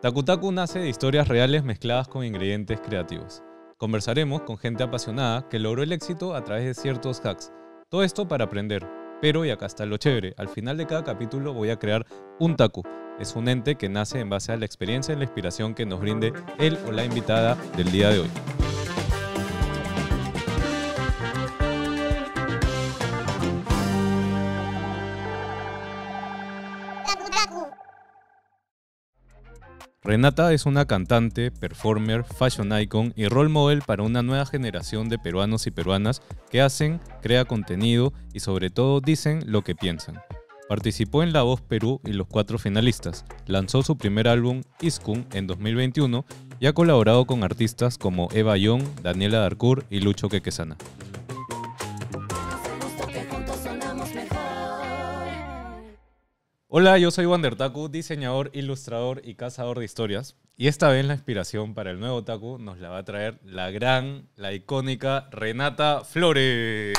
Takutaku nace de historias reales mezcladas con ingredientes creativos. Conversaremos con gente apasionada que logró el éxito a través de ciertos hacks. Todo esto para aprender. Pero, y acá está lo chévere, al final de cada capítulo voy a crear un taku. Es un ente que nace en base a la experiencia y la inspiración que nos brinde él o la invitada del día de hoy. Renata es una cantante, performer, fashion icon y role model para una nueva generación de peruanos y peruanas que hacen, crea contenido y sobre todo dicen lo que piensan. Participó en La Voz Perú y Los Cuatro Finalistas, lanzó su primer álbum Iskun en 2021 y ha colaborado con artistas como Eva Young, Daniela Darcourt y Lucho Quequesana. Hola, yo soy Wander Taku, diseñador, ilustrador y cazador de historias. Y esta vez la inspiración para el nuevo Taku nos la va a traer la gran, la icónica Renata Flores.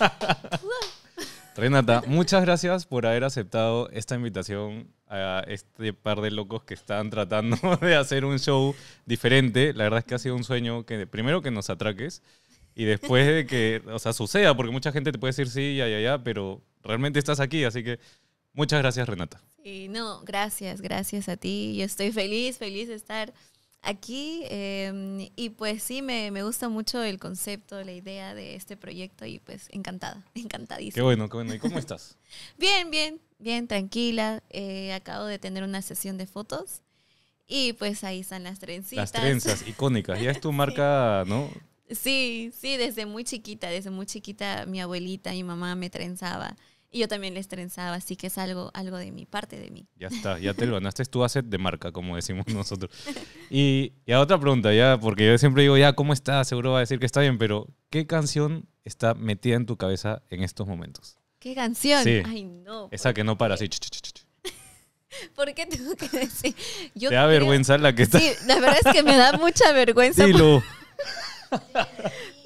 Renata, muchas gracias por haber aceptado esta invitación a este par de locos que están tratando de hacer un show diferente. La verdad es que ha sido un sueño que primero que nos atraques y después de que, o sea, suceda, porque mucha gente te puede decir sí, ya, ya, ya, pero realmente estás aquí, así que muchas gracias, Renata. Sí, no, gracias, gracias a ti. Yo estoy feliz, feliz de estar aquí. Em, y pues sí, me, gusta mucho el concepto, la idea de este proyecto y pues encantada, encantadísima. Qué bueno, qué bueno. ¿Y cómo estás? bien, bien, bien, tranquila. Eh, acabo de tener una sesión de fotos. Y pues ahí están las trencitas. Las trenzas icónicas. Ya es tu marca, ¿no? Sí, sí, desde muy chiquita, desde muy chiquita mi abuelita, mi mamá me trenzaba. Y yo también les trenzaba, así que es algo, algo de mi parte de mí. Ya está, ya te lo ganaste tu asset de marca, como decimos nosotros. Y, y, a otra pregunta, ya, porque yo siempre digo, ya, ¿cómo está? Seguro va a decir que está bien, pero ¿qué canción está metida en tu cabeza en estos momentos? ¿Qué canción? Ay, no. Esa que no para, así. ¿Por qué tengo que decir? te da vergüenza la que está. Sí, la verdad es que me da mucha vergüenza. Dilo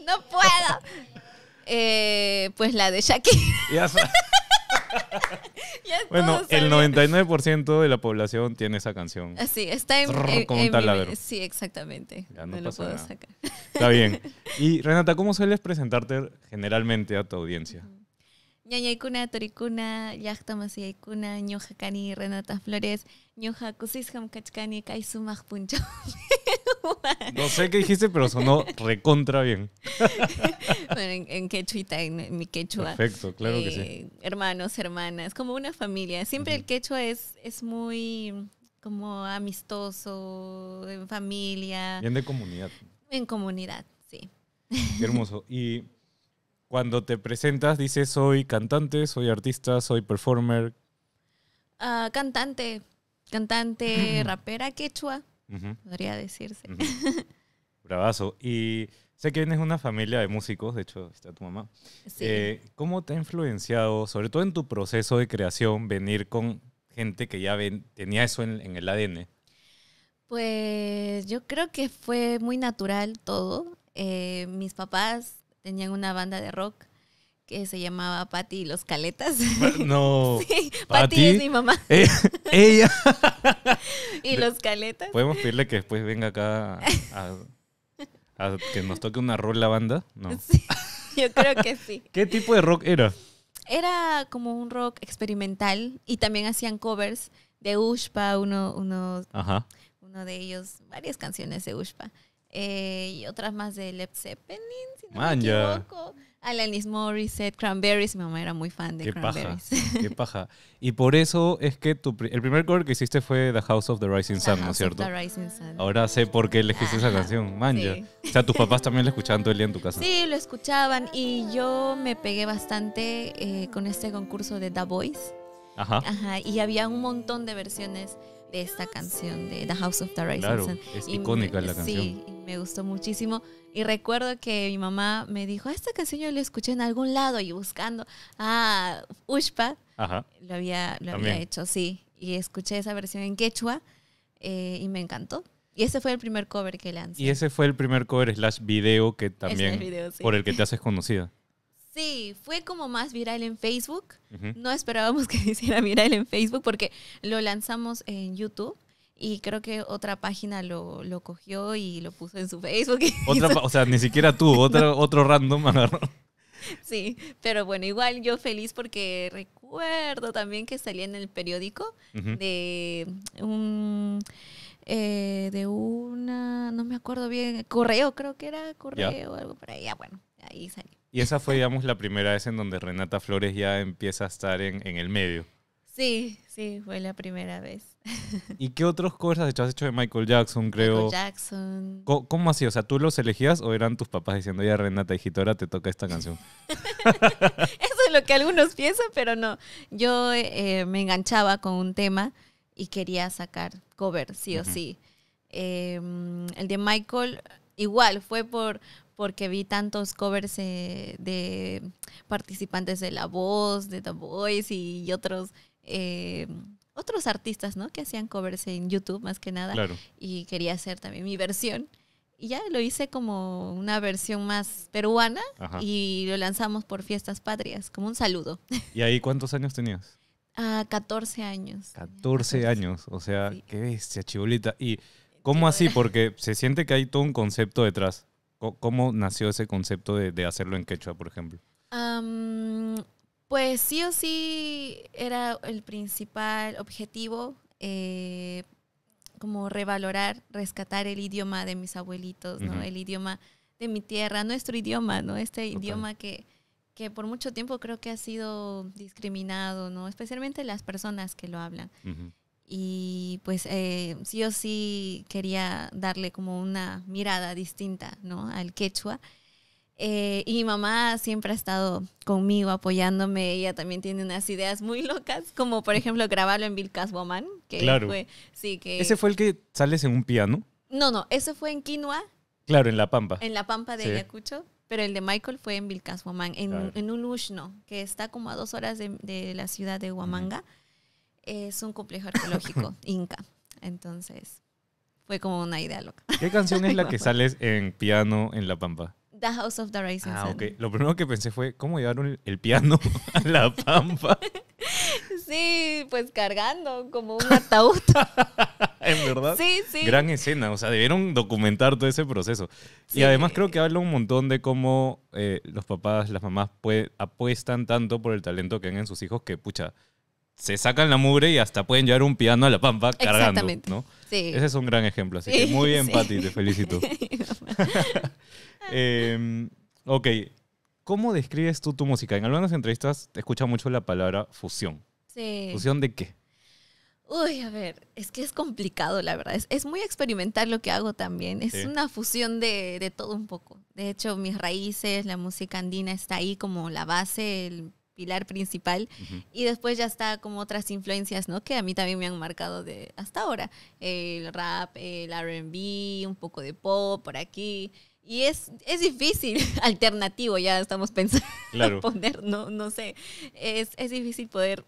no puedo. Eh, pues la de Shakira. Ya sabes bueno, el 99% de la población tiene esa canción. Así, está en, en, Sí, exactamente. Ya no, puedo sacar. Está bien. Y Renata, ¿cómo sueles presentarte generalmente a tu audiencia? Ñañaikuna, Toricuna, Yachtamasiaikuna, Ñoja Kani, Renata Flores, Ñoja Kusisham Kachkani, No sé qué dijiste, pero sonó recontra bien. en, quechuita, en mi quechua. Perfecto, claro que sí. Eh, hermanos, hermanas, como una familia. Siempre el quechua es, es muy como amistoso, en familia. Bien de comunidad. En comunidad, sí. hermoso. Y cuando te presentas, dices, soy cantante, soy artista, soy performer. Ah, cantante, cantante, rapera quechua podría decirse. Bravazo. Y sé que vienes de una familia de músicos, de hecho está tu mamá. Eh, ¿Cómo te ha influenciado, sobre todo en tu proceso de creación, venir con gente que ya tenía eso en, el ADN? Pues yo creo que fue muy natural todo. Eh, mis papás tenían una banda de rock que se llamaba Patty Los Caletas. No. Sí, Patty, es mi mamá. Eh, ella. y Los Caletas. Podemos pedirle que después venga acá a, que nos toque una la banda. No. yo creo que sí. ¿Qué tipo de rock era? Era como un rock experimental y también hacían covers de Ushpa, uno, uno, uno de ellos, varias canciones de Ushpa. Eh, y otras más de Led Zeppelin, si no Man, Alanis Morissette, Cranberries, mi mamá era muy fan de qué Paja, qué paja. Y por eso es que tu, el primer cover que hiciste fue The House of the Rising Sun, ¿no es cierto? The Rising Sun. Ahora sé por qué le esa canción, manja. O sea, tus papás también la escuchaban todo el día en tu casa. Sí, lo escuchaban y yo me pegué bastante eh, con este concurso de The Voice. Ajá. Ajá. Y había un montón de versiones de esta canción, de The House of the Rising claro, Sun. Es icónica la canción. Sí, me gustó muchísimo. Y recuerdo que mi mamá me dijo, esta canción yo la escuché en algún lado y buscando a ah, Ushpa, lo, había, lo había hecho, sí. Y escuché esa versión en quechua eh, y me encantó. Y ese fue el primer cover que lancé. Y ese fue el primer cover slash video que también, por el que te haces conocida. Sí, fue como más viral en Facebook. No esperábamos que hiciera viral en Facebook porque lo lanzamos en YouTube. Y creo que otra página lo, lo cogió y lo puso en su Facebook. Otra, o sea, ni siquiera tú, otro, otro random agarró. Sí, pero bueno, igual yo feliz porque recuerdo también que salía en el periódico de un... Eh, de una, no me acuerdo bien, correo creo que era, correo o algo por ahí, ah, bueno, ahí salió. Y esa fue, digamos, la primera vez en donde Renata Flores ya empieza a estar en, en el medio. Sí, sí, fue la primera vez. ¿Y qué otros cosas has hecho? de Michael Jackson, creo. Michael Jackson. ¿Cómo, así? O sea, ¿tú los elegías o eran tus papás diciendo, ya Renata, hijito, te toca esta canción? Eso es lo que algunos piensan, pero no. Yo eh, me enganchaba con un tema y quería sacar cover, sí o sí. Em, el de Michael, igual, fue por, porque vi tantos covers eh, de participantes de La Voz, de The Voice y otros eh, otros artistas, ¿no? Que hacían covers en YouTube más que nada. Y quería hacer también mi versión. Y ya lo hice como una versión más peruana y lo lanzamos por Fiestas Patrias, como un saludo. ¿Y ahí cuántos años tenías? Ah, 14 años. 14, años, o sea, qué bestia, chibolita. ¿Y cómo así? Porque se siente que hay todo un concepto detrás. ¿Cómo nació ese concepto de, hacerlo en quechua, por ejemplo? Ah... Pues sí o sí era el principal objetivo, eh, como revalorar, rescatar el idioma de mis abuelitos, ¿no? El idioma de mi tierra, nuestro idioma, ¿no? Este idioma que, que por mucho tiempo creo que ha sido discriminado, ¿no? Especialmente las personas que lo hablan. Y pues eh, sí o sí quería darle como una mirada distinta, ¿no? Al quechua eh, y mi mamá siempre ha estado conmigo apoyándome. Ella también tiene unas ideas muy locas, como por ejemplo grabarlo en Vilcas sí, que... ¿Ese fue el que sales en un piano? No, no, ese fue en Quinoa. Claro, en La Pampa. En La Pampa de Ayacucho. Pero el de Michael fue en Vilcas Huamán, en, claro. en que está como a dos horas de, la ciudad de Huamanga. Es un complejo arqueológico inca. Entonces, fue como una idea loca. ¿Qué canción es la que sales en piano en La Pampa? The House of the Rising ah, ok. Lo primero que pensé fue, ¿cómo llevaron el piano a la pampa? sí, pues cargando como un ataúd. en verdad. Sí, sí. Gran escena, o sea, debieron documentar todo ese proceso. Y además creo que habla un montón de cómo eh, los papás, las mamás apuestan tanto por el talento que tienen en sus hijos que, pucha, se sacan la mugre y hasta pueden llevar un piano a la pampa cargando, Exactamente. ¿no? Ese es un gran ejemplo, así que muy bien, Pati, te felicito. Em, ok, ¿cómo describes tú tu música? En algunas entrevistas te escucha mucho la palabra fusión. ¿Fusión de qué? Uy, a ver, es que es complicado, la verdad. Es, muy experimental lo que hago también. Es una fusión de, de, todo un poco. De hecho, mis raíces, la música andina está ahí como la base, el pilar principal. Y después ya está como otras influencias, ¿no? Que a mí también me han marcado de hasta ahora. El rap, el RB, un poco de pop por aquí. Y es, es difícil, alternativo, ya estamos pensando poner, no, no sé, es, es difícil poder,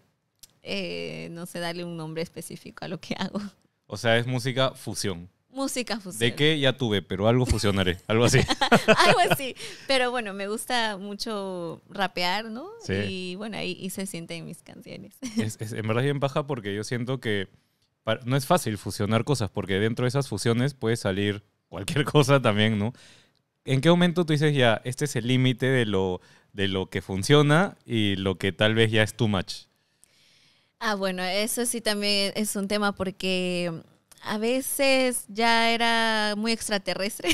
eh, no sé, darle un nombre específico a lo que hago. O sea, es música fusión. Música fusión. ¿De qué? Ya tuve, pero algo fusionaré, algo así. algo así. Pero bueno, me gusta mucho rapear, ¿no? Sí. Y bueno, ahí, y se sienten mis canciones. Es, en verdad bien baja porque yo siento que no es fácil fusionar cosas, porque dentro de esas fusiones puede salir cualquier cosa también, ¿no? ¿En qué momento tú dices ya, este es el límite de lo, de lo que funciona y lo que tal vez ya es too much? Ah, bueno, eso sí también es un tema porque a veces ya era muy extraterrestre.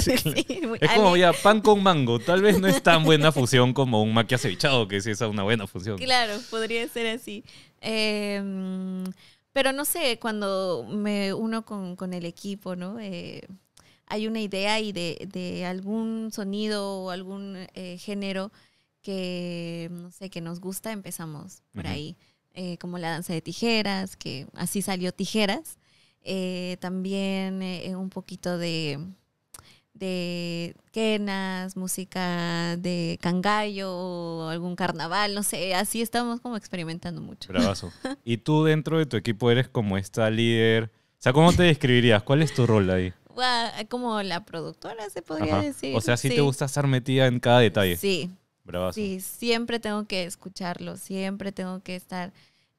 es como ya pan con mango. Tal vez no es tan buena fusión como un maquia cevichado, que sí es una buena fusión. Claro, podría ser así. Em, pero no sé, cuando me uno con, el equipo, ¿no? Eh, hay una idea y de, de algún sonido o algún eh, género que, no sé, que nos gusta, empezamos por ahí. Eh, como la danza de tijeras, que así salió tijeras, eh, también eh, un poquito de, de quenas, música de cangallo algún carnaval, no sé, así estamos como experimentando mucho. Bravazo. y tú dentro de tu equipo eres como esta líder, o sea, ¿cómo te describirías? ¿Cuál es tu rol ahí? Como la productora, se podría decir. O sea, si te gusta estar metida en cada detalle. Sí. Bravazo. Sí, siempre tengo que escucharlo, siempre tengo que estar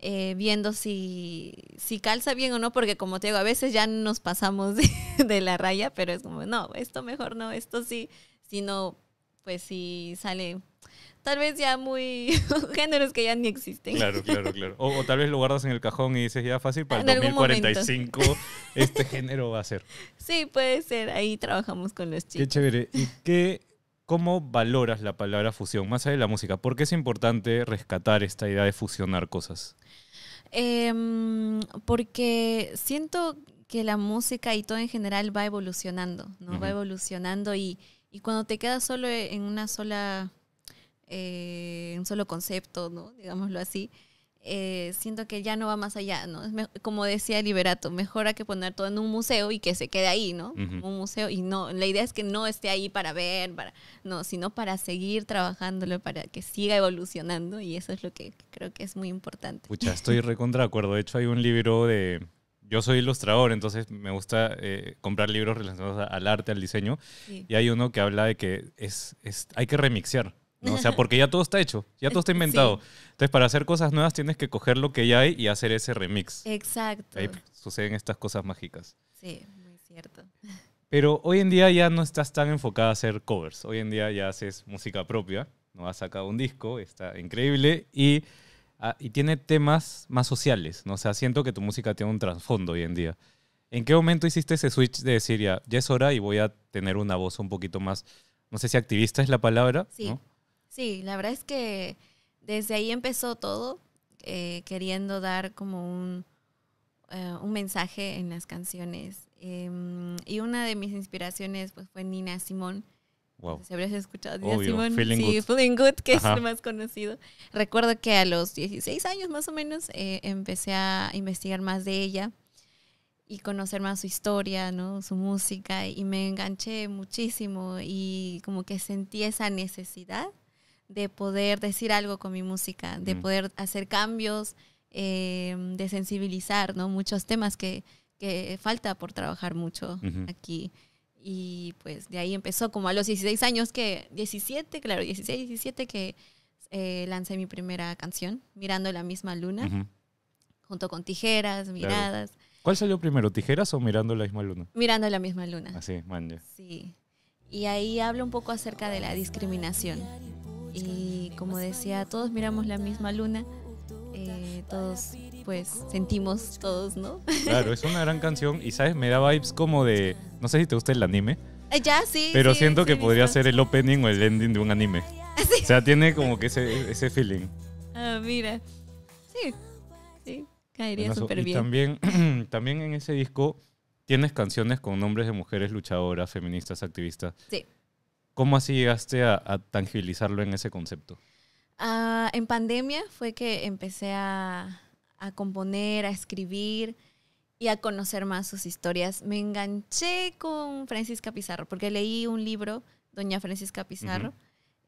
eh, viendo si, si calza bien o no, porque como te digo, a veces ya nos pasamos de, la raya, pero es como, no, esto mejor no, esto sí, sino pues si sale tal vez ya muy géneros que ya ni existen. Claro, claro, claro. O, tal vez lo guardas en el cajón y dices, ya fácil, para el 2045 este género va a ser. Sí, puede ser, ahí trabajamos con los chicos. Qué chévere. ¿Y qué, cómo valoras la palabra fusión, más allá de la música? ¿Por qué es importante rescatar esta idea de fusionar cosas? Em, porque siento que la música y todo en general va evolucionando, ¿no? Va evolucionando y, cuando te quedas solo en una sola, eh, un solo concepto, ¿no? Digámoslo así, eh, siento que ya no va más allá, ¿no? como decía Liberato, mejor hay que poner todo en un museo y que se quede ahí, ¿no? Un museo y no, la idea es que no esté ahí para ver, para, no, sino para seguir trabajándolo, para que siga evolucionando y eso es lo que creo que es muy importante. estoy recontra de acuerdo. De hecho, hay un libro de... Yo soy ilustrador, entonces me gusta eh, comprar libros relacionados al arte, al diseño. Y hay uno que habla de que es, hay que remixear o sea, porque ya todo está hecho, ya todo está inventado. Entonces, para hacer cosas nuevas tienes que coger lo que ya hay y hacer ese remix. Exacto. Ahí suceden estas cosas mágicas. Sí, muy cierto. Pero hoy en día ya no estás tan enfocada a hacer covers. Hoy en día ya haces música propia. No has sacado un disco, está increíble. Ah, y, tiene temas más sociales. ¿no? O sea, siento que tu música tiene un trasfondo hoy en día. ¿En qué momento hiciste ese switch de decir ya, ya es hora y voy a tener una voz un poquito más, no sé si activista es la palabra? Sí. Sí, la verdad es que desde ahí empezó todo, eh, queriendo dar como eh, un, mensaje en las canciones. Em, y una de mis inspiraciones pues, fue Nina Simón. Wow. Si habrías escuchado Nina Simón, sí, Feeling Good, que es el más conocido. Recuerdo que a los 16 años más o menos eh, empecé a investigar más de ella y conocer más su historia, ¿no? su música, y me enganché muchísimo y como que sentí esa necesidad de poder decir algo con mi música, de poder hacer cambios, em, de sensibilizar, ¿no? Muchos temas que, falta por trabajar mucho aquí. Y pues de ahí empezó como a los 16 años que, 17, claro, 16, 17 que eh, lancé mi primera canción, Mirando la misma luna, junto con tijeras, miradas. ¿Cuál salió primero, tijeras o Mirando la misma luna? Mirando la misma luna. Así, ah, Sí. Y ahí hablo un poco acerca de la discriminación y como decía, todos miramos la misma luna, eh, todos pues sentimos todos, ¿no? Claro, es una gran canción y sabes, me da vibes como de, no sé si te gusta el anime. Eh, ya, sí. Pero siento que podría ser el opening o el ending de un anime. O sea, tiene como que ese, feeling. Ah, mira. Sí. Sí, caería súper bien. También, también en ese disco tienes canciones con nombres de mujeres luchadoras, feministas, activistas. Sí. ¿Cómo así llegaste a, tangibilizarlo en ese concepto? Ah, en pandemia fue que empecé a, componer, a escribir y a conocer más sus historias. Me enganché con Francisca Pizarro porque leí un libro, Doña Francisca Pizarro,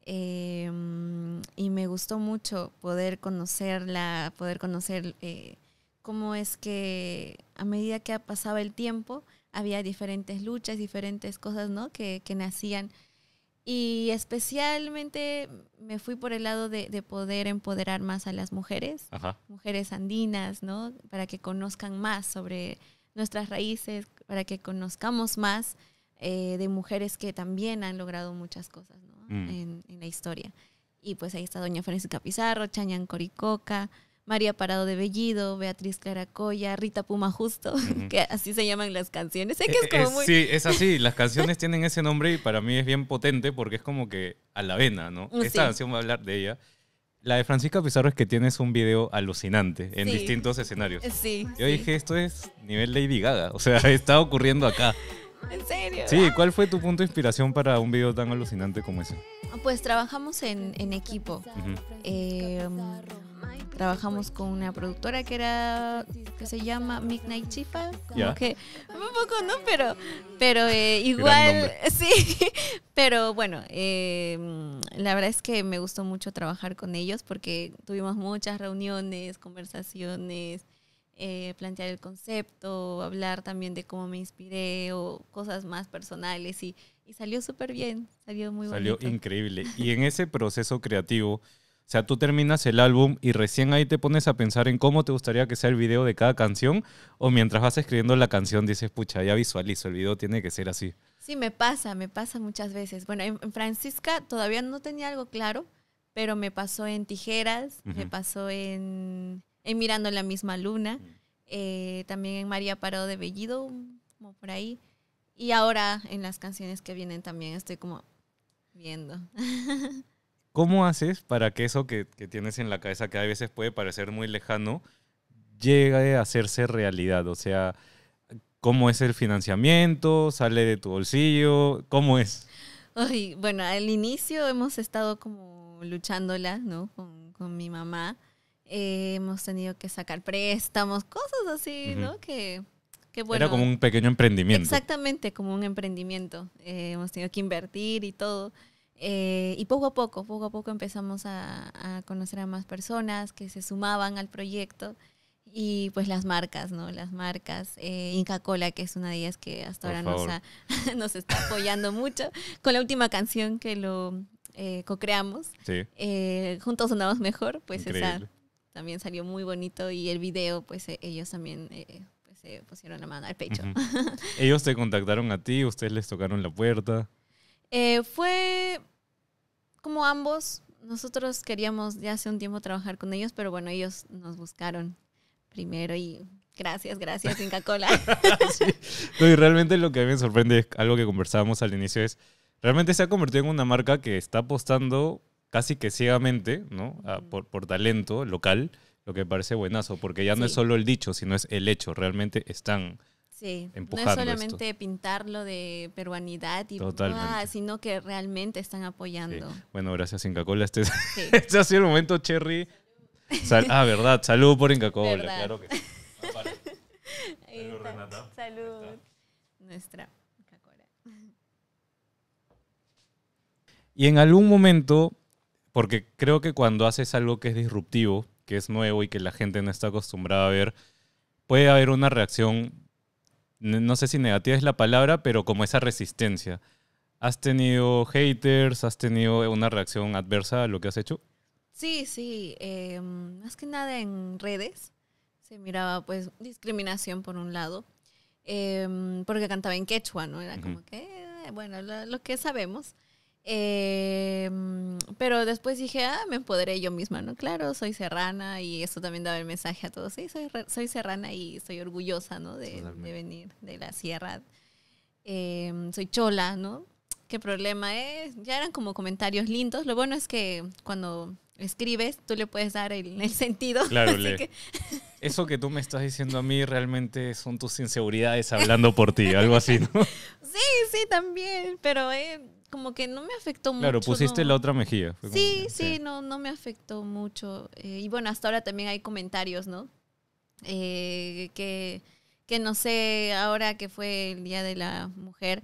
em, y me gustó mucho poder conocerla, poder conocer eh, cómo es que a medida que pasaba el tiempo había diferentes luchas, diferentes cosas que nacían y especialmente me fui por el lado de, poder empoderar más a las mujeres, mujeres andinas, ¿no? Para que conozcan más sobre nuestras raíces, para que conozcamos más eh, de mujeres que también han logrado muchas cosas, mm. En, la historia. Y pues ahí está Doña Francisca Pizarro, Chañan Coricoca, María Parado de Bellido, Beatriz Caracoya, Rita Puma Justo, que así se llaman las canciones. Eh, eh, sí, es así, las canciones tienen ese nombre y para mí es bien potente porque es como que a la vena, ¿no? Mm, Esta canción va a hablar de ella. La de Francisca Pizarro es que tienes un video alucinante en distintos escenarios. Eh, sí. Yo dije, esto es nivel Lady Gaga, o sea, está ocurriendo acá. ¿En serio? Sí, ¿cuál fue tu punto de inspiración para un video tan alucinante como ese? Pues trabajamos en, equipo trabajamos con una productora que era que se llama Midnight Chifa como que un poco no pero pero eh, igual sí pero bueno eh, la verdad es que me gustó mucho trabajar con ellos porque tuvimos muchas reuniones conversaciones eh, plantear el concepto hablar también de cómo me inspiré o cosas más personales y, salió súper bien salió muy salió increíble y en ese proceso creativo o sea, tú terminas el álbum y recién ahí te pones a pensar en cómo te gustaría que sea el video de cada canción o mientras vas escribiendo la canción dices, pucha, ya visualizo, el video tiene que ser así. Sí, me pasa, me pasa muchas veces. Bueno, en, Francisca todavía no tenía algo claro, pero me pasó en Tijeras, me pasó en, en, Mirando la misma luna, mm. eh, también en María Parado de Bellido, como por ahí. Y ahora en las canciones que vienen también estoy como viendo. ¿Cómo haces para que eso que, que tienes en la cabeza, que a veces puede parecer muy lejano, llegue a hacerse realidad? O sea, ¿cómo es el financiamiento? ¿Sale de tu bolsillo? ¿Cómo es? Ay, bueno, al inicio hemos estado como luchándola, ¿no? Con, mi mamá. Eh, hemos tenido que sacar préstamos, cosas así, ¿no? Que, bueno. Era como un pequeño emprendimiento. Exactamente, como un emprendimiento. Eh, hemos tenido que invertir y todo. Eh, y poco a poco, poco a poco empezamos a, conocer a más personas que se sumaban al proyecto y pues las marcas, ¿no? Las marcas, eh, Inca Cola, que es una de ellas que hasta ahora nos, nos, está apoyando mucho, con la última canción que lo eh, co-creamos, Juntos Sonamos Mejor, pues esa también salió muy bonito y el video, pues ellos también pues, se pusieron la mano al pecho. ellos te contactaron a ti, ustedes les tocaron la puerta. Eh, fue como ambos, nosotros queríamos ya hace un tiempo trabajar con ellos, pero bueno, ellos nos buscaron primero y gracias, gracias Inca Cola. y realmente lo que a mí me sorprende es algo que conversábamos al inicio es, realmente se ha convertido en una marca que está apostando casi que ciegamente, ¿no? por, talento local, lo que parece buenazo, porque ya no es solo el dicho, sino es el hecho, realmente están Sí, no es solamente pintarlo de peruanidad y ah, sino que realmente están apoyando. Bueno, gracias Inca Cola. Este, este, ha sido el momento, Cherry. ah, verdad, salud por Inca Cola, claro que Salud. Nuestra Inca Cola. Y en algún momento, porque creo que cuando haces algo que es disruptivo, que es nuevo y que la gente no está acostumbrada a ver, puede haber una reacción no sé si negativa es la palabra, pero como esa resistencia. ¿Has tenido haters? ¿Has tenido una reacción adversa a lo que has hecho? Sí, sí. Em, más que nada en redes se miraba pues discriminación por un lado, em, porque cantaba en quechua, ¿no? Era como que, eh, bueno, lo que sabemos. Eh, mm, pero después dije, ah, me empoderé yo misma, ¿no? Claro, soy serrana y eso también daba el mensaje a todos. Sí, soy, soy serrana y soy orgullosa, ¿no? De, venir de la sierra. Eh, mm, soy chola, ¿no? ¿Qué problema es? Eh, ya eran como comentarios lindos. Lo bueno es que cuando escribes, tú le puedes dar el, sentido. Claro, le. Eso que tú me estás diciendo a mí realmente son tus inseguridades hablando por ti, algo así, ¿no? Sí, sí, también, pero eh, como que no me afectó mucho. Claro, pusiste la otra mejilla. sí, sí, no, no me afectó mucho. Eh, y bueno, hasta ahora también hay comentarios, ¿no? Eh, que, que no sé, ahora que fue el Día de la Mujer,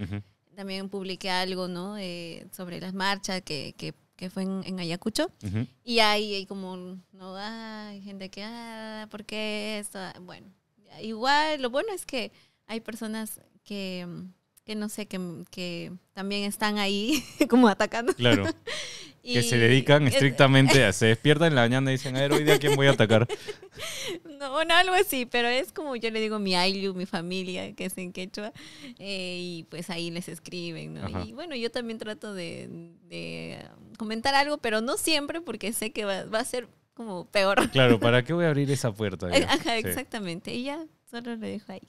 también publiqué algo, ¿no? Eh, sobre las marchas que, que, que fue en, Ayacucho. Y ahí hay como, no, hay gente que, ah, ¿por qué esto? Ah, bueno, igual, lo bueno es que hay personas que que no sé, que, que también están ahí como atacando. Claro. Que se dedican estrictamente a se despiertan en la mañana y dicen, a ver, hoy día quién voy a atacar. No, bueno, algo así, pero es como yo le digo mi Ailu, mi familia, que es en quechua, eh, y pues ahí les escriben, ¿no? Y bueno, yo también trato de, comentar algo, pero no siempre porque sé que va, a ser como peor. Claro, ¿para qué voy a abrir esa puerta? Eh, exactamente, y ya Solo lo dejo ahí.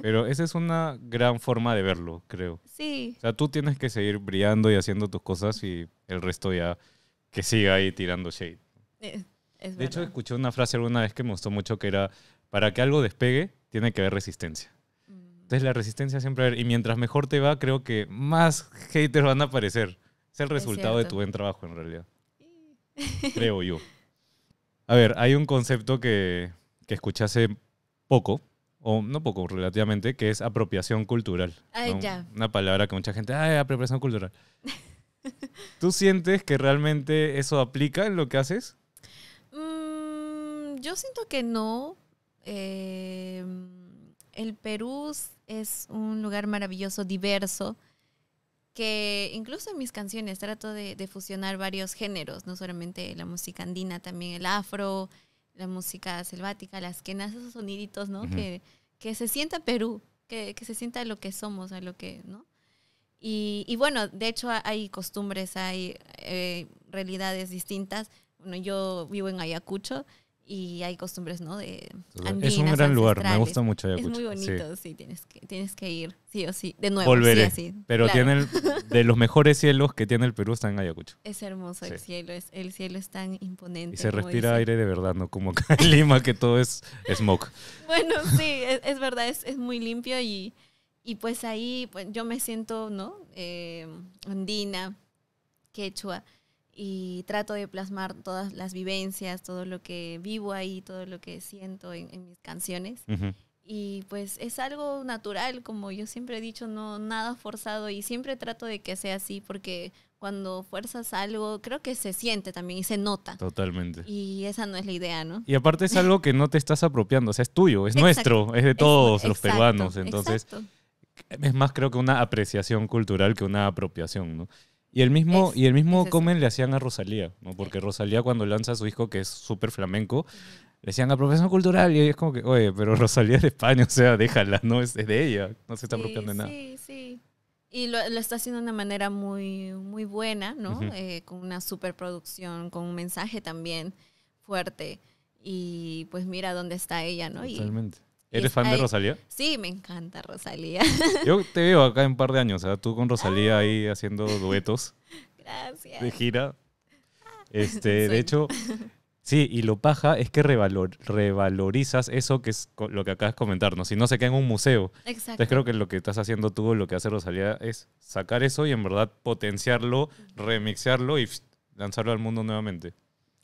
Pero esa es una gran forma de verlo, creo. Sí. O sea, tú tienes que seguir brillando y haciendo tus cosas y el resto ya que siga ahí tirando shade. Eh, es, de hecho, escuché una frase alguna vez que me gustó mucho que era, para que algo despegue, tiene que haber resistencia. Mm. Entonces la resistencia siempre va a haber, y mientras mejor te va, creo que más haters van a aparecer. Es el resultado de tu buen trabajo en realidad. creo yo. A ver, hay un concepto que, que escuché hace poco, o no poco, relativamente, que es apropiación cultural. Una palabra que mucha gente, ay, apropiación cultural. ¿Tú sientes que realmente eso aplica en lo que haces? Mm, yo siento que no. Em, el Perú es un lugar maravilloso, diverso, que incluso en mis canciones trato de fusionar varios géneros, no solamente la música andina, también el afro, la música selvática, las que nacen esos soniditos, ¿no? que, que se sienta Perú, que, que, se sienta lo que somos, a lo que, ¿no? Y, y bueno, de hecho hay costumbres, hay eh, realidades distintas. Bueno, yo vivo en Ayacucho y hay costumbres, ¿no? De es un gran lugar, me gusta mucho Ayacucho. Es muy bonito, sí, tienes, que, ir, sí o sí, de nuevo. Volveré, pero de los mejores cielos que tiene el Perú están en Ayacucho. Es hermoso el cielo, es, el cielo es tan imponente. Y se respira aire de verdad, ¿no? Como acá en Lima que todo es smoke. bueno, sí, es, verdad, es, muy limpio y, y pues ahí pues, yo me siento, ¿no? Eh, andina, quechua y trato de plasmar todas las vivencias, todo lo que vivo ahí, todo lo que siento en, mis canciones. Y pues es algo natural, como yo siempre he dicho, no nada forzado y siempre trato de que sea así porque cuando fuerzas algo, creo que se siente también y se nota. Totalmente. Y esa no es la idea, ¿no? Y aparte es algo que no te estás apropiando, o sea, es tuyo, es nuestro, es de todos los peruanos, entonces exacto. es más creo que una apreciación cultural que una apropiación, ¿no? Y el mismo, y el mismo Comen le hacían a Rosalía, ¿no? Porque Rosalía cuando lanza a su hijo, que es súper flamenco, le decían a profesión cultural y es como que, oye, pero Rosalía es de España, o sea, déjala, no es, de ella, no se está apropiando de nada. Sí, sí. Y lo, está haciendo de una manera muy, muy buena, ¿no? Eh, con una superproducción, con un mensaje también fuerte. Y pues mira dónde está ella, ¿no? Totalmente. ¿Eres fan de Rosalía? Sí, me encanta Rosalía. Yo te veo acá en un par de años, ¿eh? tú con Rosalía ah. ahí haciendo duetos. Gracias. De gira. Ah, este, de hecho, sí, y lo paja es que revalor, revalorizas eso que es lo que acabas de comentarnos. Si no se queda en un museo. Exacto. Entonces creo que lo que estás haciendo tú, lo que hace Rosalía, es sacar eso y en verdad potenciarlo, remixearlo y lanzarlo al mundo nuevamente.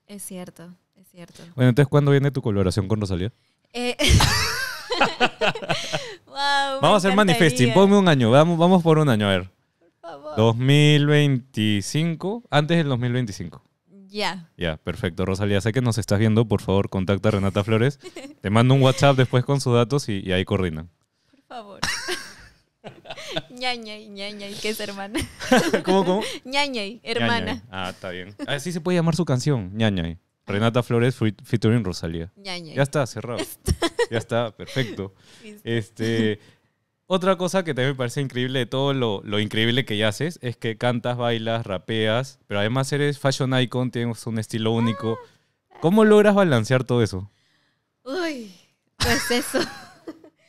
Es cierto, es cierto. Bueno, entonces, ¿cuándo viene tu colaboración con Rosalía? Eh. vamos a hacer manifesting. Ponme un año. Vamos, vamos por un año, a ver. Por favor. 2025, antes del 2025. Ya. Ya, perfecto. Rosalía, sé que nos estás viendo. Por favor, contacta a Renata Flores. Te mando un WhatsApp después con sus datos y, ahí coordinan. Por favor. ñaña y ñaña, que es hermana. ¿Cómo, cómo? ñaña, hermana. Ah, está bien. Así se puede llamar su canción, ñaña. Renata Flores featuring Rosalía. Ya está, cerrado. ya está, perfecto. Este, otra cosa que también me parece increíble de todo lo, increíble que ya haces es que cantas, bailas, rapeas, pero además eres fashion icon, tienes un estilo único. Ah. ¿Cómo logras balancear todo eso? Uy, pues eso.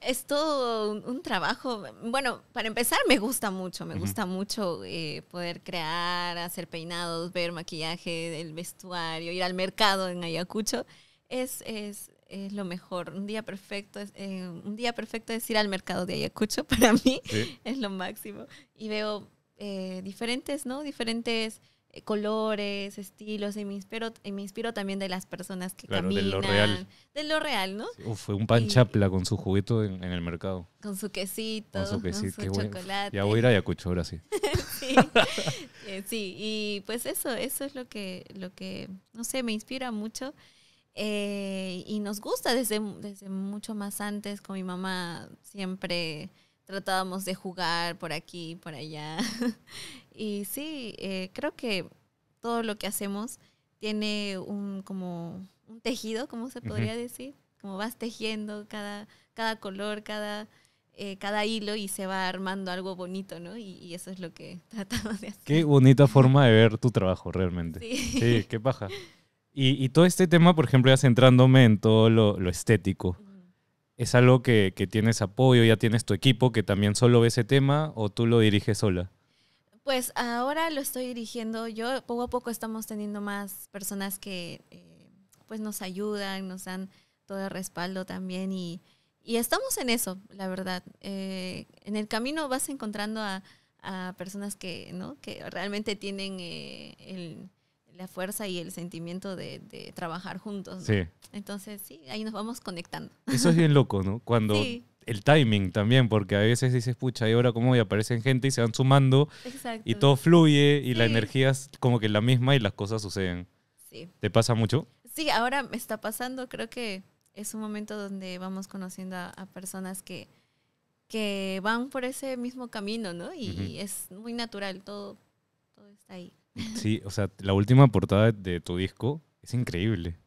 es todo un, trabajo. Bueno, para empezar me gusta mucho, me gusta mucho eh, poder crear, hacer peinados, ver maquillaje, el vestuario, ir al mercado en Ayacucho. Es, es, es lo mejor. Un día perfecto es eh, un día perfecto es ir al mercado de Ayacucho para mí es lo máximo y veo eh, diferentes, ¿no? Diferentes eh, colores, estilos y me inspiro me inspiro también de las personas que claro, caminan, de lo real, de lo real, ¿no? fue un pan chapla con su juguito en, el mercado. Con su quesito, con su, chocolate. ya voy a ir a Ayacucho ahora sí. sí. sí, y pues eso, eso es lo que lo que no sé, me inspira mucho. Eh, y nos gusta desde, desde mucho más antes. Con mi mamá siempre tratábamos de jugar por aquí, por allá. y sí, eh, creo que todo lo que hacemos tiene un, como un tejido, como se podría decir. Como vas tejiendo cada, cada color, cada, eh, cada hilo y se va armando algo bonito, ¿no? Y, eso es lo que tratamos de hacer. Qué bonita forma de ver tu trabajo, realmente. sí qué paja. Y, todo este tema, por ejemplo, ya centrándome en todo lo, estético, ¿es algo que, tienes apoyo, ya tienes tu equipo que también solo ve ese tema o tú lo diriges sola? Pues ahora lo estoy dirigiendo yo, poco a poco estamos teniendo más personas que eh, pues nos ayudan, nos dan todo el respaldo también y, estamos en eso, la verdad. Eh, en el camino vas encontrando a, a, personas que, ¿no? que realmente tienen eh, el la fuerza y el sentimiento de, trabajar juntos. Sí. Entonces, sí, ahí nos vamos conectando. Eso es bien loco, ¿no? Cuando el timing también, porque a veces dices, pucha, ¿y ahora cómo? Y aparecen gente y se van sumando. Y todo fluye y la energía es como que la misma y las cosas suceden. Sí. ¿Te pasa mucho? Sí, ahora me está pasando. Creo que es un momento donde vamos conociendo a, personas que, que van por ese mismo camino, ¿no? Y es muy natural, todo está ahí. Sí, o sea, la última portada de tu disco es increíble.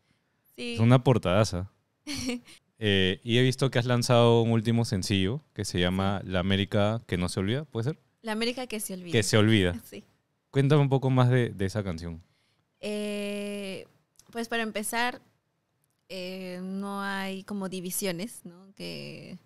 Sí. Es una portadaza. Eh, y he visto que has lanzado un último sencillo que se llama La América que no se olvida, ¿puede ser? La América que se olvida. Que se olvida. Sí. Cuéntame un poco más de, esa canción. Eh, pues para empezar, eh, no hay como divisiones, ¿no? Que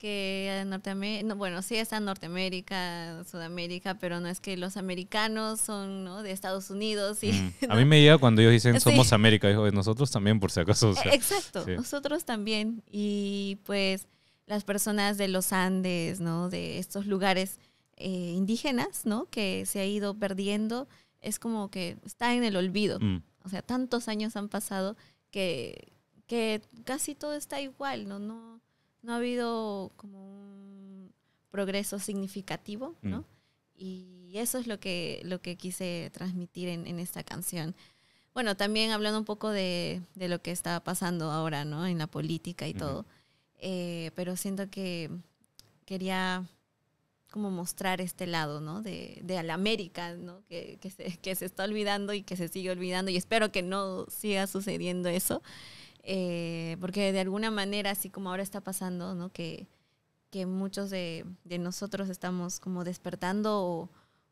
que Norteamérica, bueno, sí está Norteamérica, Sudamérica, pero no es que los americanos son de Estados Unidos. Y, mm. A mí me llega cuando ellos dicen somos América, de nosotros también, por si acaso. Eh, exacto, nosotros también. Y pues las personas de los Andes, ¿no? de estos lugares eh, indígenas, ¿no? que se ha ido perdiendo, es como que está en el olvido. Mm. O sea, tantos años han pasado que, que casi todo está igual, ¿no? no no ha habido como un progreso significativo, ¿no? Mm. Y eso es lo que, lo que quise transmitir en, esta canción. Bueno, también hablando un poco de, lo que está pasando ahora, ¿no? En la política y todo. Eh, pero siento que quería como mostrar este lado, ¿no? De, de la América, ¿no? Que, que, se, que, se, está olvidando y que se sigue olvidando y espero que no siga sucediendo eso. Eh, porque de alguna manera, así como ahora está pasando, ¿no? que, que muchos de, nosotros estamos como despertando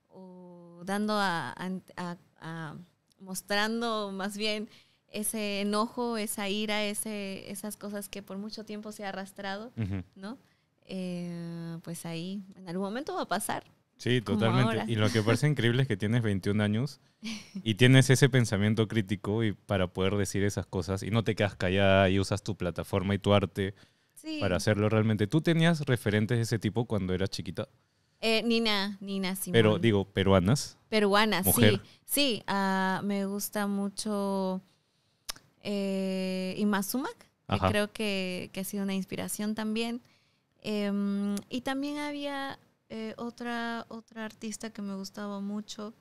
o, dando a, mostrando más bien ese enojo, esa ira, esas cosas que por mucho tiempo se ha arrastrado, ¿no? Eh, pues ahí en algún momento va a pasar. Sí, totalmente. Y lo que parece increíble es que tienes 21 años y tienes ese pensamiento crítico y para poder decir esas cosas y no te quedas callada y usas tu plataforma y tu arte para hacerlo realmente. ¿Tú tenías referentes de ese tipo cuando eras chiquita? Eh, Nina, Nina, sí. Pero digo, peruanas. Peruanas, sí. Sí, ah, me gusta mucho eh, Imazumac, que creo que, ha sido una inspiración también. Em, y también había eh, otra, otra artista que me gustaba mucho,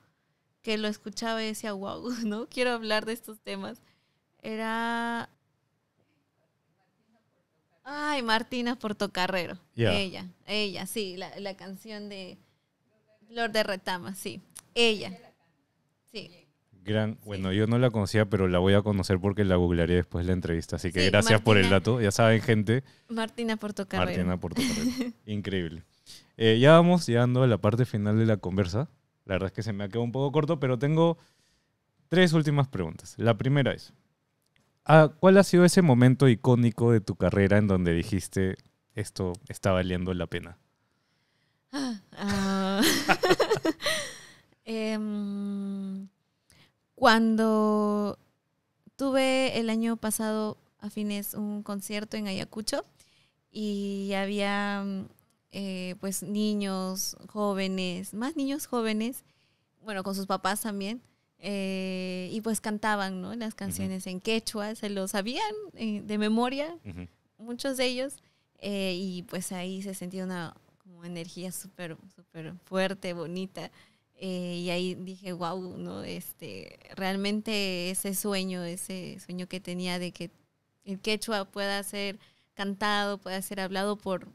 que lo escuchaba y decía, wow, ¿no? Quiero hablar de estos temas. Era... Ay, Martina Portocarrero. Ella, ella, sí, la, canción de Flor de Retama, sí. Ella. Sí. Gran, bueno, yo no la conocía, pero la voy a conocer porque la googlearé después de la entrevista. Así que gracias por el dato. Ya saben, gente. Martina Portocarrero. Martina Portocarrero. Increíble. Eh, ya vamos llegando a la parte final de la conversa. La verdad es que se me ha quedado un poco corto, pero tengo tres últimas preguntas. La primera es, ¿cuál ha sido ese momento icónico de tu carrera en donde dijiste esto está valiendo la pena? Ah, ah. Em, cuando tuve el año pasado a fines un concierto en Ayacucho y había mm, eh, pues niños, jóvenes, más niños jóvenes, bueno, con sus papás también, eh, y pues cantaban ¿no? las canciones en quechua, se lo sabían eh, de memoria, muchos de ellos, y pues ahí se sentía una energía súper, súper fuerte, bonita. y ahí dije, wow, ¿no? Este, realmente ese sueño, ese sueño que tenía de que el quechua pueda ser cantado, pueda ser hablado por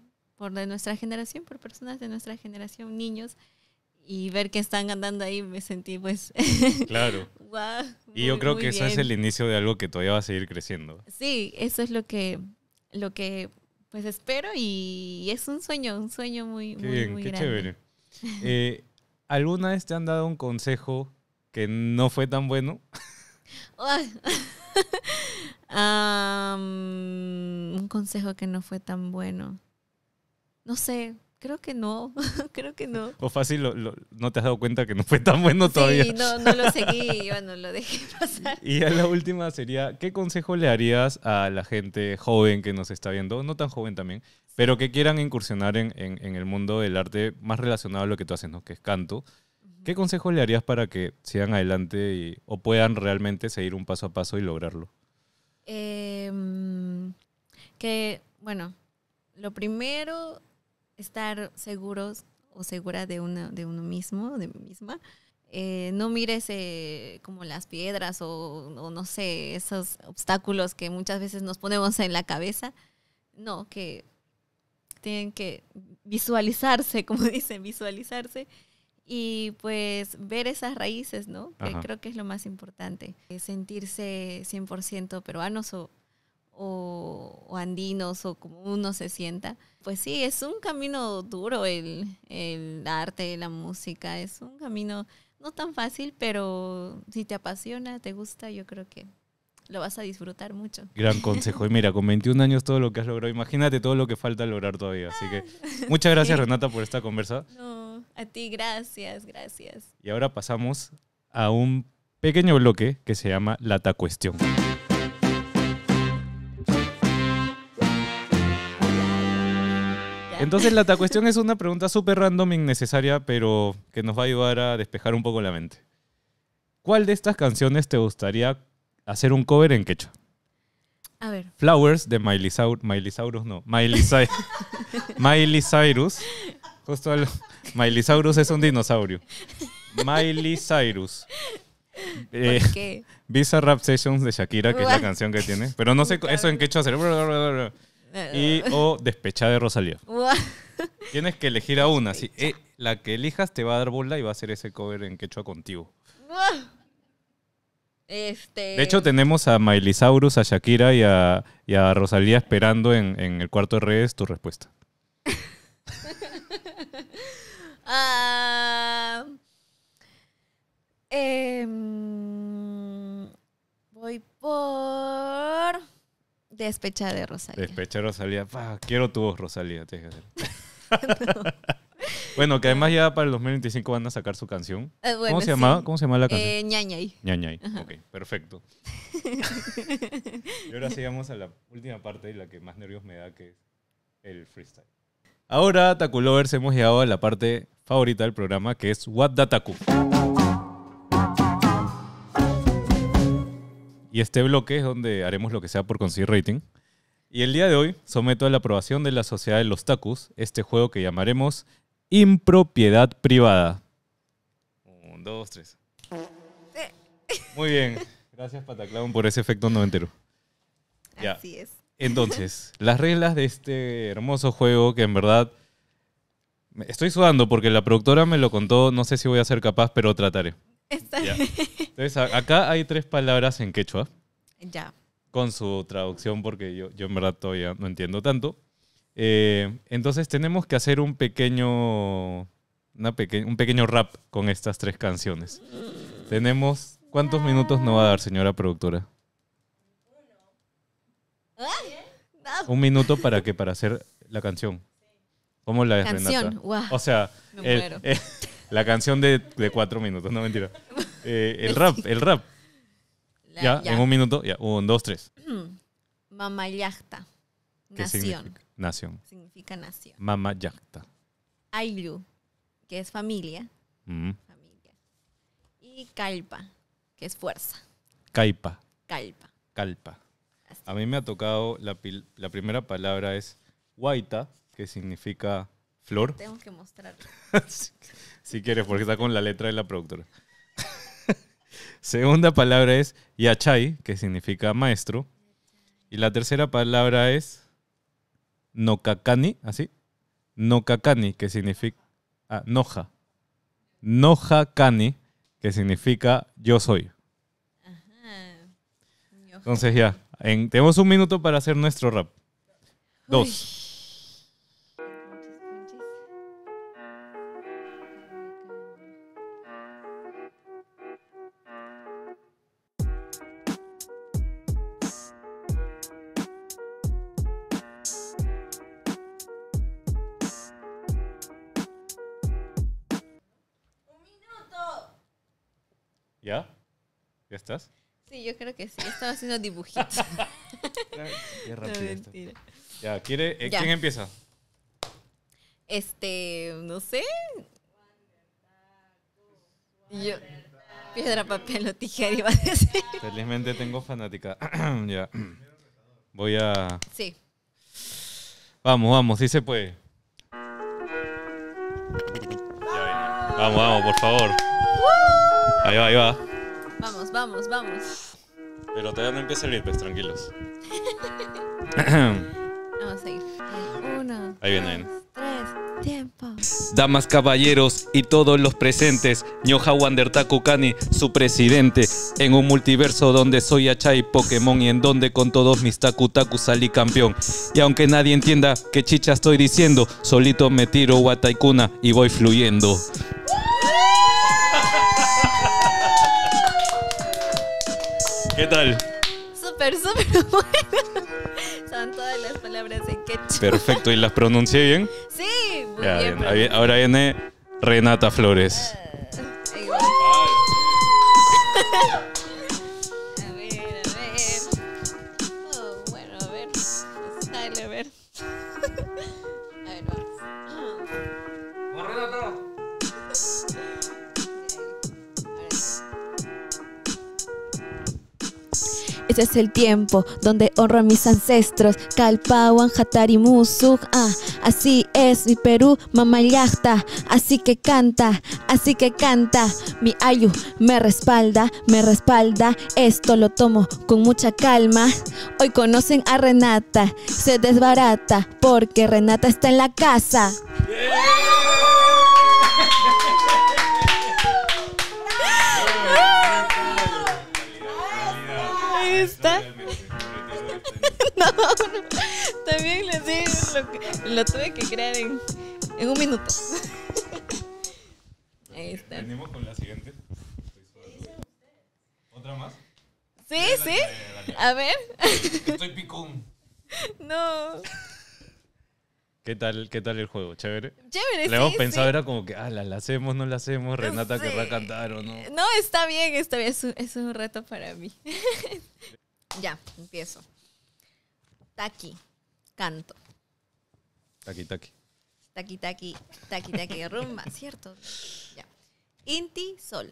por de nuestra generación, por personas de nuestra generación, niños, y ver que están andando ahí, me sentí pues... Claro. y yo creo que eso es el inicio de algo que todavía va a seguir creciendo. Sí, eso es lo que, lo que pues espero y es un sueño, un sueño muy, muy, bien, qué Chévere. Eh, ¿Alguna vez te han dado un consejo que no fue tan bueno? un consejo que no fue tan bueno. No sé, creo que no, creo que no. O fácil, no te has dado cuenta que no fue tan bueno todavía. Sí, no, lo seguí, bueno, lo dejé pasar. Y la última sería, ¿qué consejo le harías a la gente joven que nos está viendo, no tan joven también, pero que quieran incursionar en, el mundo del arte más relacionado a lo que tú haces, ¿no? que es canto? ¿Qué consejo le harías para que sigan adelante y, o puedan realmente seguir un paso a paso y lograrlo? Em, que, bueno, lo primero estar seguros o segura de, una, de uno mismo, de mí misma. Eh, no mires eh, como las piedras o, no sé, esos obstáculos que muchas veces nos ponemos en la cabeza. No, que tienen que visualizarse, como dicen, visualizarse y pues ver esas raíces, ¿no? Que creo que es lo más importante. Eh, sentirse 100% peruanos o o, andinos o como uno se sienta. Pues sí, es un camino duro el, el arte, la música, es un camino no tan fácil, pero si te apasiona, te gusta, yo creo que lo vas a disfrutar mucho. Gran consejo. Y mira, con 21 años todo lo que has logrado, imagínate todo lo que falta lograr todavía. Así que ah. muchas gracias Renata por esta conversa. No, a ti gracias, gracias. Y ahora pasamos a un pequeño bloque que se llama Lata Cuestión. Entonces, la cuestión es una pregunta súper random, innecesaria, pero que nos va a ayudar a despejar un poco la mente. ¿Cuál de estas canciones te gustaría hacer un cover en quechua? A ver. Flowers de Miley Cyrus. Miley Cyrus no, Miley, Cyrus. Miley Cyrus. Justo Miley Cyrus es un dinosaurio. Miley Cyrus. ¿Por eh, qué? Visa Rap Sessions de Shakira, que es la canción que tiene. Pero no sé eso en quechua hacer. Eh. y o despechada de Rosalía. Tienes que elegir a una. Si, eh, la que elijas te va a dar bola y va a hacer ese cover en quechua contigo. Este. De hecho, tenemos a Maylisaurus, a Shakira y a, y Rosalía esperando en, el cuarto de redes tu respuesta. Ah, em, voy por... Despecha de Rosalía. Despecha de Rosalía. quiero tu voz, Rosalía. Bueno, que además ya para el 2025 van a sacar su canción. Eh, ¿Cómo, se llamaba? ¿Cómo se llama la eh, canción? Ñañay. Ñañay. Ok, perfecto. y ahora sigamos a la última parte y la que más nervios me da, que es el freestyle. Ahora, Taku Lovers, hemos llegado a la parte favorita del programa, que es What Taku Y este bloque es donde haremos lo que sea por conseguir rating. Y el día de hoy someto a la aprobación de la Sociedad de los Tacus este juego que llamaremos Impropiedad Privada. Un, dos, tres. Muy bien. Gracias, Pataclown, por ese efecto noventero. Ya. Así es. Entonces, las reglas de este hermoso juego que en verdad estoy sudando porque la productora me lo contó, no sé si voy a ser capaz, pero trataré. Entonces, acá hay tres palabras en quechua. Ya. Con su traducción, porque yo, yo en verdad todavía no entiendo tanto. Eh, entonces tenemos que hacer un pequeño, una un pequeño rap con estas tres canciones. Tenemos, ¿cuántos minutos nos va a dar, señora productora? Ah. Un minuto para que para hacer la canción. ¿Cómo la canción, O sea, eh, la canción de, cuatro minutos, no mentira. Eh, el rap, el rap. ya, en un minuto, ya, un, dos, tres. yacta Nación. Nación. Significa nación. yacta Ailu, que es familia. Mm. Familia. Y calpa, que es fuerza. Caipa. Calpa. Calpa. A mí me ha tocado, la, primera palabra es huaita que significa flor. Tengo que mostrarlo. si quieres, porque está con la letra de la productora. Segunda palabra es yachai, que significa maestro. Y la tercera palabra es nokakani, así. Nokakani, que significa ah, noja. Noja kani, que significa yo soy. Entonces ya, tenemos un minuto para hacer nuestro rap. Dos. estaba haciendo dibujitos. rápido Ya, ¿quiere, eh, ¿quién empieza? Este, no sé. Yo, piedra, papel o tijera iba a decir. Felizmente tengo fanática. ya. Voy a. Sí. Vamos, vamos, sí se puede. Ya vamos, vamos, por favor. Ahí va, ahí va. Vamos, vamos, vamos. Pero todavía no empieza el pues, tranquilos. Vamos a ir. Uno. Ahí viene. tres. Tiempo. Damas, caballeros y todos los presentes, Nyoha Wander Kani, su presidente, en un multiverso donde soy Achai Pokémon y en donde con todos mis Taku Taku salí campeón. Y aunque nadie entienda qué chicha estoy diciendo, solito me tiro Taikuna y voy fluyendo. ¿Qué tal? Súper, súper bueno. Son todas las palabras en quechua. Perfecto, ¿y las pronuncié bien? Sí, muy bien, bien. Ahora viene Renata Flores. es el tiempo donde honro a mis ancestros. Calpauan, Hatarimusuk, ah, así es mi Perú, mamayacta. Así que canta, así que canta. Mi ayu me respalda, me respalda. Esto lo tomo con mucha calma. Hoy conocen a Renata, se desbarata porque Renata está en la casa. está. no, no, también les digo, lo, lo, tuve que crear en, en un minuto. Ahí está. Venimos con la siguiente. ¿Otra más? Sí, sí. A ver. Estoy picón. No. ¿Qué tal, ¿Qué tal el juego? ¿Chévere? Chévere, Le hemos pensado, era como que, ah, la, hacemos, no la hacemos, Renata querrá cantar o no. No, está bien, está bien, es un, reto para mí. ya, empiezo. Taki, canto. Taki, taki. Taki, taki, taki, taki, rumba, ¿cierto? Ya. Inti, sol.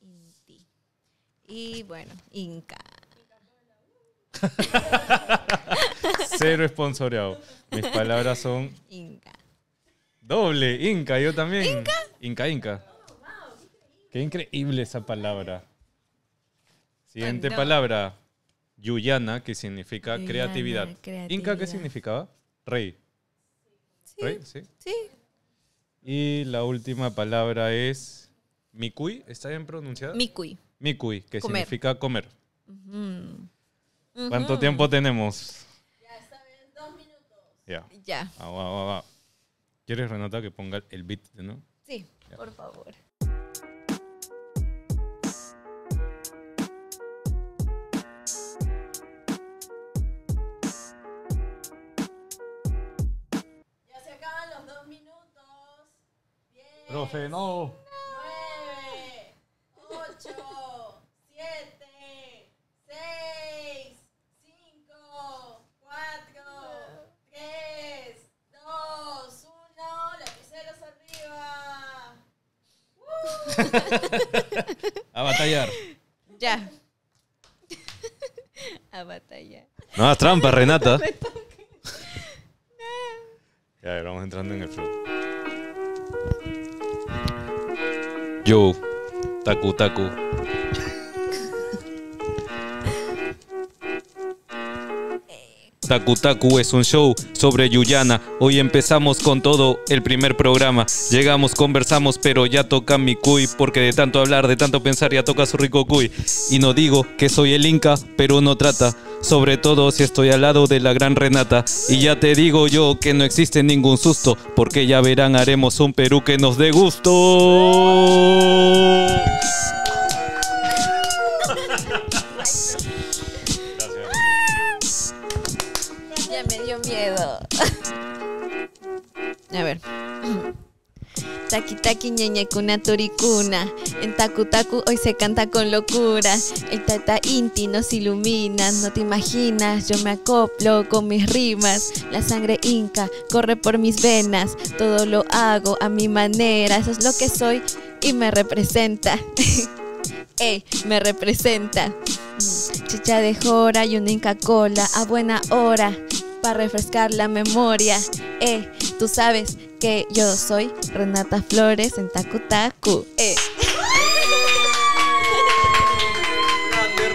Inti. Y bueno, Inca. Cero esponsoreado. Mis palabras son. Inca. Doble, Inca, yo también. ¿Inca? Inca, Inca. Qué increíble esa palabra. Siguiente palabra. Yuyana, que significa creatividad. Inca, ¿qué significaba? Rey. ¿Rey? Sí. sí. Y la última palabra es Mikui, ¿está bien pronunciada? Mikui. Mikui, que significa comer. ¿Cuánto tiempo tenemos? Ya. Ya. Ah, va, va, ¿Quieres, Renata, que ponga el beat, no? Sí, por favor. Ya se acaban los dos minutos. Bien. Profe, no. a batallar. Ya. a batallar. No hagas trampa, Renata. Ya, vamos entrando en el flow. Yo, taku taku. Takutaku es un show sobre Yuyana. Hoy empezamos con todo el primer programa. Llegamos, conversamos, pero ya toca mi cuy, porque de tanto hablar, de tanto pensar, ya toca su rico cuy. Y no digo que soy el Inca, pero uno trata, sobre todo si estoy al lado de la gran Renata. Y ya te digo yo que no existe ningún susto, porque ya verán, haremos un Perú que nos dé gusto. A ver. Taki taki ñeñe cuna turicuna. En taku taku hoy se canta con locura. El tata inti nos ilumina, no te imaginas. Yo me acoplo con mis rimas. La sangre inca corre por mis venas. Todo lo hago a mi manera. Eso es lo que soy y me representa. Ey, me representa. Chicha de jora y un inca cola a buena hora para refrescar la memoria. Eh, tú sabes que yo soy Renata Flores en Taku Taku. Eh.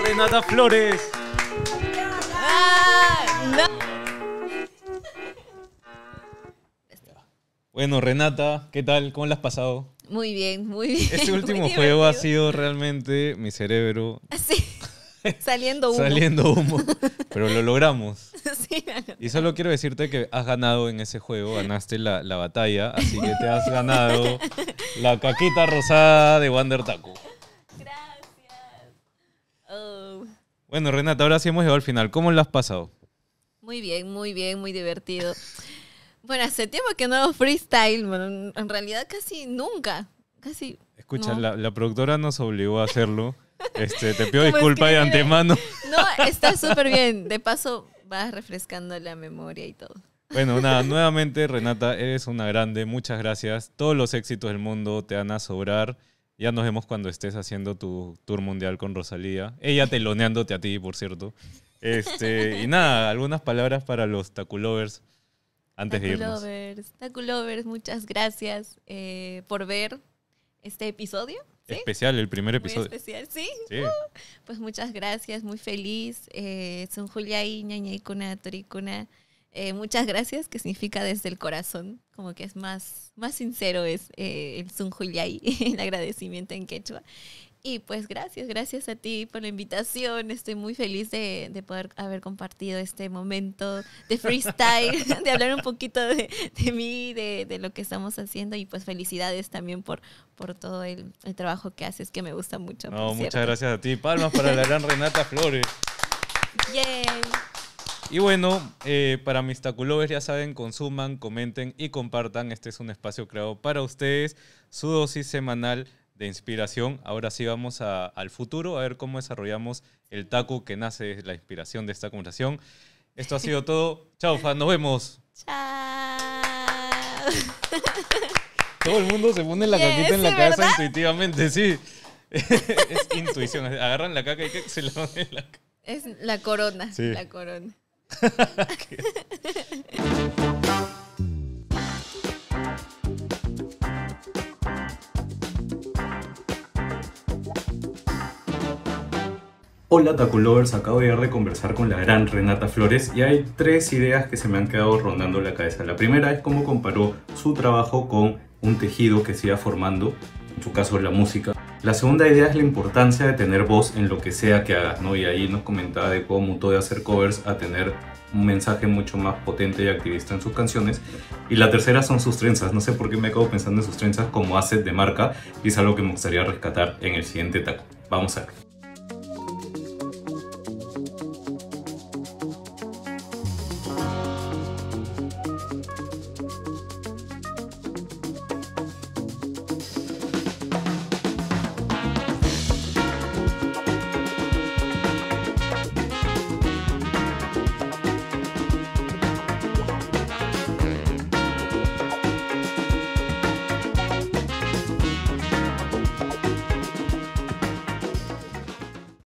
Renata Flores. Ah, bueno, Renata, ¿qué tal? ¿Cómo la has pasado? Muy bien, muy este bien. Este último juego ha sido realmente mi cerebro. Ah, sí Saliendo humo. Saliendo humo. Pero lo logramos. Y solo quiero decirte que has ganado en ese juego, ganaste la, batalla, así que te has ganado la caquita rosada de Wander Taco. Gracias. Oh. Bueno, Renata, ahora sí hemos llegado al final. ¿Cómo lo has pasado? Muy bien, muy bien, muy divertido. Bueno, hace tiempo que no hago freestyle, en realidad casi nunca. Casi. Escucha, la productora nos obligó a hacerlo. Este, te pido disculpa de antemano. No, está súper bien. De paso, vas refrescando la memoria y todo. Bueno, nada, nuevamente, Renata, eres una grande. Muchas gracias. Todos los éxitos del mundo te van a sobrar. Ya nos vemos cuando estés haciendo tu tour mundial con Rosalía. Ella teloneándote a ti, por cierto. Este, y nada, algunas palabras para los taculovers antes de irnos. Lovers, muchas gracias eh, por ver este episodio especial el primer episodio. especial, sí. Uh, pues muchas gracias, muy feliz. Eh, son cuna, toricuna. Eh, muchas gracias, que significa desde el corazón, como que es más, más sincero es eh, el Sun Juliay, el agradecimiento en quechua. Y pues gracias, gracias a ti por la invitación. Estoy muy feliz de, poder haber compartido este momento de freestyle, de hablar un poquito de, mí, de, lo que estamos haciendo y pues felicidades también por, por todo el, trabajo que haces, que me gusta mucho. muchas gracias a ti. Palmas para la gran Renata Flores. Yay. Y bueno, eh, para mis Taculobes, ya saben, consuman, comenten y compartan. Este es un espacio creado para ustedes, su dosis semanal de inspiración, ahora sí vamos al futuro a ver cómo desarrollamos el taco que nace de la inspiración de esta conversación. Esto ha sido todo. Chao, fan, nos vemos. Chao. Todo el mundo se pone la cajita en la cabeza intuitivamente, sí. es intuición. Agarran la caca y se la ponen en la Es la corona. La corona. Hola Taco Lovers, acabo de de conversar con la gran Renata Flores y hay tres ideas que se me han quedado rondando la cabeza. La primera es cómo comparó su trabajo con un tejido que se iba formando, en su caso la música. La segunda idea es la importancia de tener voz en lo que sea que hagas, ¿no? Y ahí nos comentaba de cómo todo de hacer covers a tener un mensaje mucho más potente y activista en sus canciones. Y la tercera son sus trenzas. No sé por qué me acabo pensando en sus trenzas como asset de marca y es algo que me gustaría rescatar en el siguiente taco. Vamos a ver.